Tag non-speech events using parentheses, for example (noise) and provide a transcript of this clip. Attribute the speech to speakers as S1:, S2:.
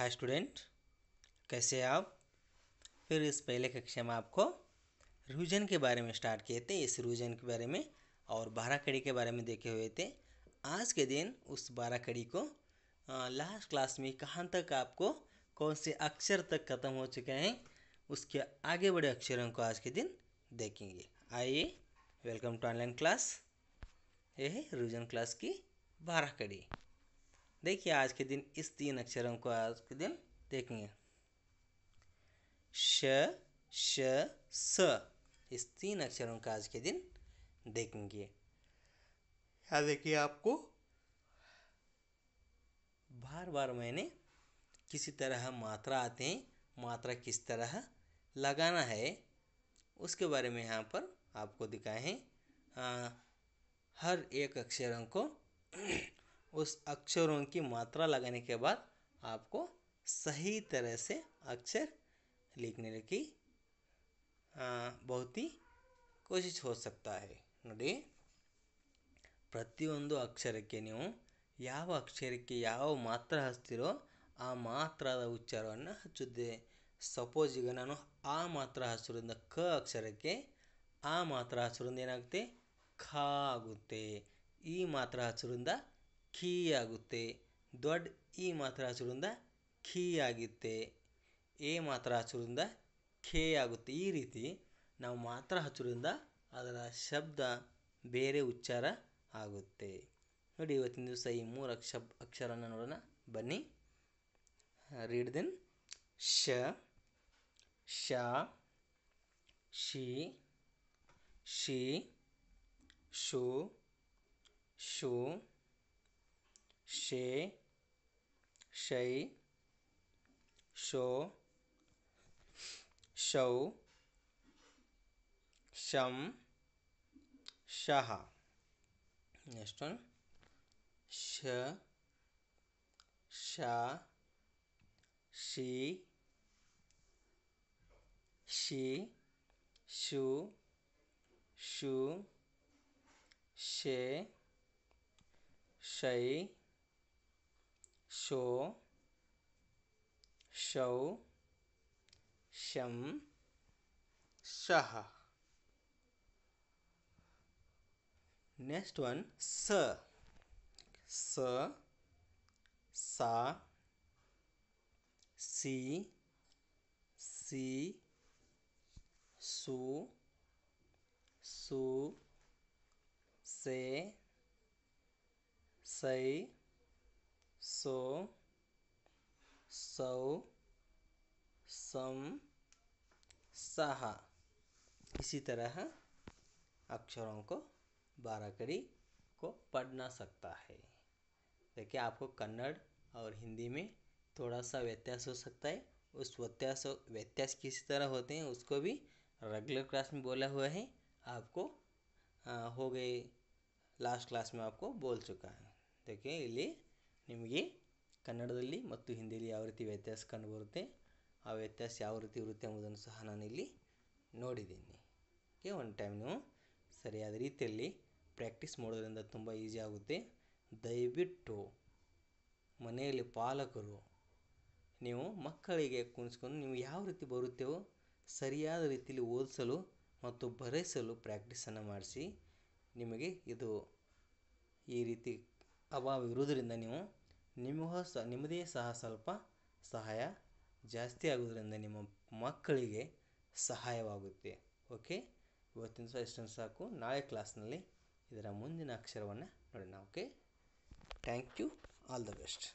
S1: hi student कैसे आप फिर इस पहले कक्षा में आपको रिविजन के बारे में स्टार्ट किए थे इस रिविजन के बारे में और बारह कड़ी के बारे में देखे हुए थे आज के दिन उस बारह कड़ी को लास्ट क्लास में कहाँ तक आपको कौन से अक्षर तक खत्म हो चुके हैं उसके आगे बड़े अक्षरों को आज के दिन देखेंगे आइए वेलकम टू ऑनलाइन क्लास यह है रिविजन क्लास की बारह कड़ी देखिए आज के दिन इस तीन अक्षरों को आज के दिन देखेंगे श श स इस तीन अक्षरों का आज के दिन देखेंगे याद देखिए आपको बार बार मैंने किसी तरह मात्रा आते हैं मात्रा किस तरह लगाना है उसके बारे में यहाँ पर आपको दिखाए हैं हाँ, हर एक अक्षरों को (clears throat) उस अक्षरों की मात्रा लगाने के बाद आपको सही तरह से अक्षर लिखने की बहुत ही कोशिश हो सकता है नोड़ी प्रतियोंद अक्षर के अक्षर के यहा हस्ती आ मात्र उच्चार हच्चे सपोज नानु आमात्र हसुरी ख अक्षर के आत्र हसुरी ऐन खा आगते हसर ಖೀ ಆಗುತ್ತೆ ದೊಡ್ಡ ಇ ಮಾತ್ರ ಹಚ್ಚಿರೋದ್ರಿಂದ ಖೀ ಆಗುತ್ತೆ ಎ ಮಾತ್ರ ಹಚ್ಚೋದ್ರಿಂದ ಖೇ ಆಗುತ್ತೆ ಈ ರೀತಿ ನಾವು ಮಾತ್ರ ಹಚ್ಚೋದ್ರಿಂದ ಅದರ ಶಬ್ದ ಬೇರೆ ಉಚ್ಚಾರ ಆಗುತ್ತೆ ನೋಡಿ ಇವತ್ತಿನ ದಿವಸ ಈ ಮೂರು ಅಕ್ಷ ಅಕ್ಷರನ ನೋಡೋಣ ಬನ್ನಿ ರೀಡ್ ದೆನ್ ಶ ಶ ಶಿ ಶಿ ಶೋ ಶೋ Xế Sấy Số Sấu sham, shaha, Next one Sh Sa Xí Xí Xú she, she Sấy शो शौ शं शः next one sa sa sa si si su su se sei सौ सौ सम साह इसी तरह अक्षरों को बाराकड़ी को पढ़ना सकता है देखिए आपको कन्नड़ और हिंदी में थोड़ा सा व्यत्यास हो सकता है उस व्यत्यास व्यत्यास किसी तरह होते हैं उसको भी रेगुलर क्लास में बोला हुआ है आपको आ, हो गए लास्ट क्लास में आपको बोल चुका है देखिए इसलिए ನಿಮಗೆ ಕನ್ನಡದಲ್ಲಿ ಮತ್ತು ಹಿಂದಿಯಲ್ಲಿ ಯಾವ ರೀತಿ ವ್ಯತ್ಯಾಸ ಕಂಡುಬರುತ್ತೆ ಆ ವ್ಯತ್ಯಾಸ ಯಾವ ರೀತಿ ಇರುತ್ತೆ ಎಂಬುದನ್ನು ಸಹ ನಾನಿಲ್ಲಿ ನೋಡಿದ್ದೀನಿ ಓಕೆ ಒನ್ ಟೈಮ್ ನೀವು ಸರಿಯಾದ ರೀತಿಯಲ್ಲಿ ಪ್ರ್ಯಾಕ್ಟೀಸ್ ಮಾಡೋದರಿಂದ ತುಂಬ ಈಸಿ ಆಗುತ್ತೆ ದಯವಿಟ್ಟು ಮನೆಯಲ್ಲಿ ಪಾಲಕರು ನೀವು ಮಕ್ಕಳಿಗೆ ಕುಣಿಸ್ಕೊಂಡು ನೀವು ಯಾವ ರೀತಿ ಬರುತ್ತೇವೋ ಸರಿಯಾದ ರೀತಿಯಲ್ಲಿ ಓದಿಸಲು ಮತ್ತು ಬರೆಸಲು ಪ್ರ್ಯಾಕ್ಟೀಸನ್ನು ಮಾಡಿಸಿ ನಿಮಗೆ ಇದು ಈ ರೀತಿ ಅಭಾವ ಇರುವುದರಿಂದ ನೀವು ನಿಮಗೂ ಸಹ ನಿಮ್ಮದೇ ಸಹ ಸ್ವಲ್ಪ ಸಹಾಯ ಜಾಸ್ತಿ ಆಗೋದ್ರಿಂದ ನಿಮ್ಮ ಮಕ್ಕಳಿಗೆ ಸಹಾಯವಾಗುತ್ತೆ ಓಕೆ ಇವತ್ತಿನ ಸಹ ಎಷ್ಟೊಂದು ಸಾಕು ನಾಳೆ ಕ್ಲಾಸ್ನಲ್ಲಿ ಇದರ ಮುಂದಿನ ಅಕ್ಷರವನ್ನು ನೋಡೋಣ okay thank you all the best